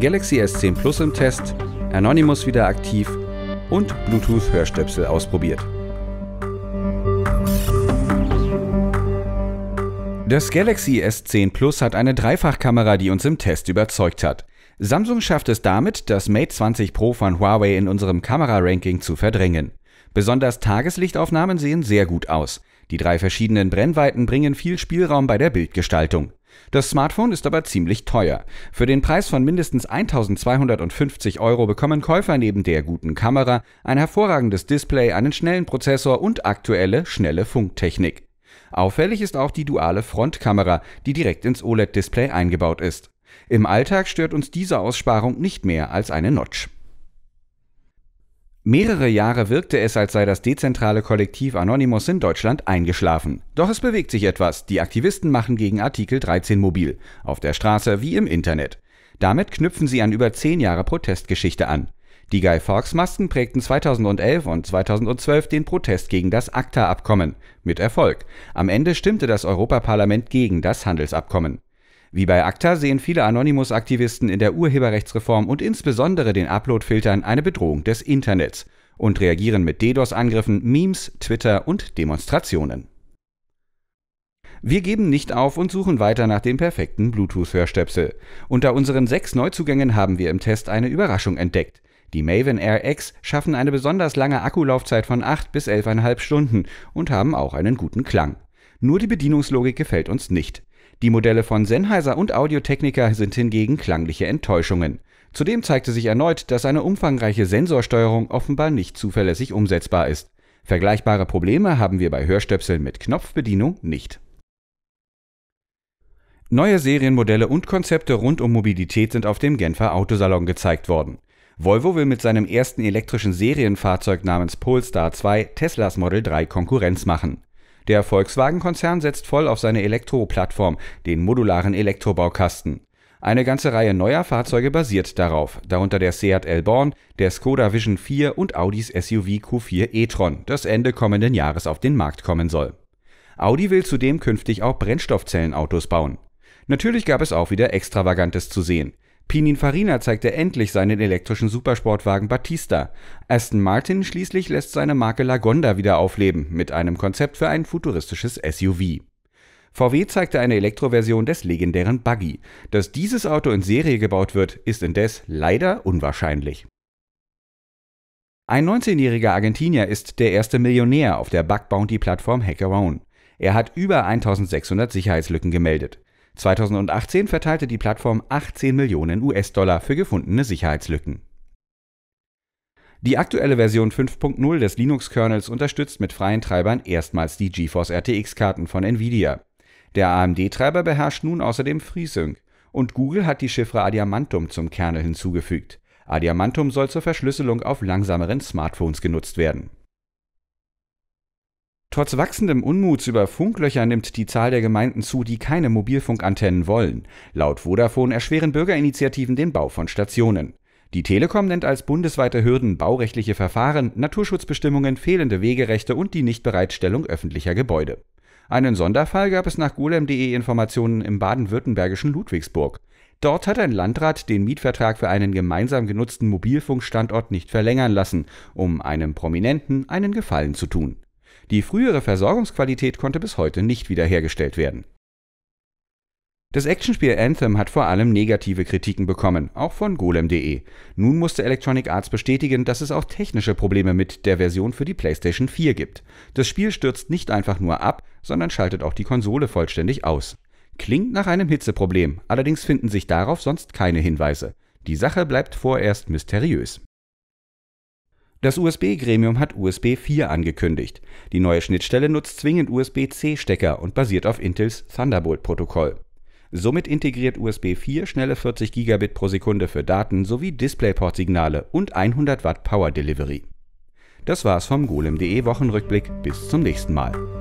Galaxy S10 Plus im Test, Anonymous wieder aktiv und Bluetooth-Hörstöpsel ausprobiert. Das Galaxy S10 Plus hat eine Dreifachkamera, die uns im Test überzeugt hat. Samsung schafft es damit, das Mate 20 Pro von Huawei in unserem Kameraranking zu verdrängen. Besonders Tageslichtaufnahmen sehen sehr gut aus. Die drei verschiedenen Brennweiten bringen viel Spielraum bei der Bildgestaltung. Das Smartphone ist aber ziemlich teuer. Für den Preis von mindestens 1250 Euro bekommen Käufer neben der guten Kamera ein hervorragendes Display, einen schnellen Prozessor und aktuelle, schnelle Funktechnik. Auffällig ist auch die duale Frontkamera, die direkt ins OLED-Display eingebaut ist. Im Alltag stört uns diese Aussparung nicht mehr als eine Notch. Mehrere Jahre wirkte es, als sei das dezentrale Kollektiv Anonymous in Deutschland eingeschlafen. Doch es bewegt sich etwas. Die Aktivisten machen gegen Artikel 13 mobil, auf der Straße wie im Internet. Damit knüpfen sie an über zehn Jahre Protestgeschichte an. Die Guy Fawkes Masken prägten 2011 und 2012 den Protest gegen das ACTA-Abkommen. Mit Erfolg. Am Ende stimmte das Europaparlament gegen das Handelsabkommen. Wie bei ACTA sehen viele Anonymous-Aktivisten in der Urheberrechtsreform und insbesondere den Upload-Filtern eine Bedrohung des Internets und reagieren mit DDoS-Angriffen, Memes, Twitter und Demonstrationen. Wir geben nicht auf und suchen weiter nach dem perfekten Bluetooth-Hörstöpsel. Unter unseren sechs Neuzugängen haben wir im Test eine Überraschung entdeckt. Die Maven Air X schaffen eine besonders lange Akkulaufzeit von 8 bis 11,5 Stunden und haben auch einen guten Klang. Nur die Bedienungslogik gefällt uns nicht. Die Modelle von Sennheiser und Audiotechniker sind hingegen klangliche Enttäuschungen. Zudem zeigte sich erneut, dass eine umfangreiche Sensorsteuerung offenbar nicht zuverlässig umsetzbar ist. Vergleichbare Probleme haben wir bei Hörstöpseln mit Knopfbedienung nicht. Neue Serienmodelle und Konzepte rund um Mobilität sind auf dem Genfer Autosalon gezeigt worden. Volvo will mit seinem ersten elektrischen Serienfahrzeug namens Polestar 2 Teslas Model 3 Konkurrenz machen. Der Volkswagen-Konzern setzt voll auf seine Elektro-Plattform, den modularen Elektrobaukasten. Eine ganze Reihe neuer Fahrzeuge basiert darauf, darunter der Seat Elborn, der Skoda Vision 4 und Audis SUV Q4 e-tron, das Ende kommenden Jahres auf den Markt kommen soll. Audi will zudem künftig auch Brennstoffzellenautos bauen. Natürlich gab es auch wieder Extravagantes zu sehen. Pininfarina zeigte endlich seinen elektrischen Supersportwagen Batista. Aston Martin schließlich lässt seine Marke Lagonda wieder aufleben mit einem Konzept für ein futuristisches SUV. VW zeigte eine Elektroversion des legendären Buggy. Dass dieses Auto in Serie gebaut wird, ist indes leider unwahrscheinlich. Ein 19-jähriger Argentinier ist der erste Millionär auf der Bug Bounty Plattform HackerOwn. Er hat über 1600 Sicherheitslücken gemeldet. 2018 verteilte die Plattform 18 Millionen US-Dollar für gefundene Sicherheitslücken. Die aktuelle Version 5.0 des Linux-Kernels unterstützt mit freien Treibern erstmals die GeForce RTX-Karten von Nvidia. Der AMD-Treiber beherrscht nun außerdem FreeSync und Google hat die Chiffre Adiamantum zum Kernel hinzugefügt. Adiamantum soll zur Verschlüsselung auf langsameren Smartphones genutzt werden Trotz wachsendem Unmuts über Funklöcher nimmt die Zahl der Gemeinden zu, die keine Mobilfunkantennen wollen. Laut Vodafone erschweren Bürgerinitiativen den Bau von Stationen. Die Telekom nennt als bundesweite Hürden baurechtliche Verfahren, Naturschutzbestimmungen, fehlende Wegerechte und die Nichtbereitstellung öffentlicher Gebäude. Einen Sonderfall gab es nach golem.de Informationen im baden-württembergischen Ludwigsburg. Dort hat ein Landrat den Mietvertrag für einen gemeinsam genutzten Mobilfunkstandort nicht verlängern lassen, um einem Prominenten einen Gefallen zu tun. Die frühere Versorgungsqualität konnte bis heute nicht wiederhergestellt werden. Das Actionspiel Anthem hat vor allem negative Kritiken bekommen, auch von Golem.de. Nun musste Electronic Arts bestätigen, dass es auch technische Probleme mit der Version für die PlayStation 4 gibt. Das Spiel stürzt nicht einfach nur ab, sondern schaltet auch die Konsole vollständig aus. Klingt nach einem Hitzeproblem, allerdings finden sich darauf sonst keine Hinweise. Die Sache bleibt vorerst mysteriös. Das USB-Gremium hat USB 4 angekündigt. Die neue Schnittstelle nutzt zwingend USB-C-Stecker und basiert auf Intels Thunderbolt-Protokoll. Somit integriert USB 4 schnelle 40 Gigabit pro Sekunde für Daten sowie DisplayPort-Signale und 100 Watt Power Delivery. Das war's vom Golem.de Wochenrückblick. Bis zum nächsten Mal.